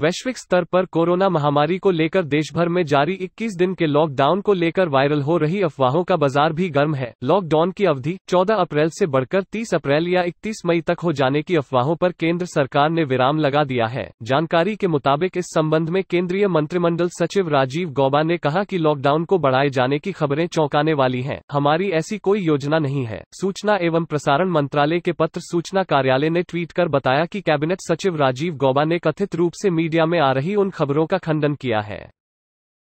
वैश्विक स्तर पर कोरोना महामारी को लेकर देशभर में जारी 21 दिन के लॉकडाउन को लेकर वायरल हो रही अफवाहों का बाजार भी गर्म है लॉकडाउन की अवधि 14 अप्रैल से बढ़कर 30 अप्रैल या 31 मई तक हो जाने की अफवाहों पर केंद्र सरकार ने विराम लगा दिया है जानकारी के मुताबिक इस संबंध में केंद्रीय मंत्रिमंडल सचिव राजीव गौबा ने कहा की लॉकडाउन को बढ़ाए जाने की खबरें चौंकाने वाली है हमारी ऐसी कोई योजना नहीं है सूचना एवं प्रसारण मंत्रालय के पत्र सूचना कार्यालय ने ट्वीट कर बताया की कैबिनेट सचिव राजीव गौबा ने कथित रूप ऐसी मीडिया में आ रही उन खबरों का खंडन किया है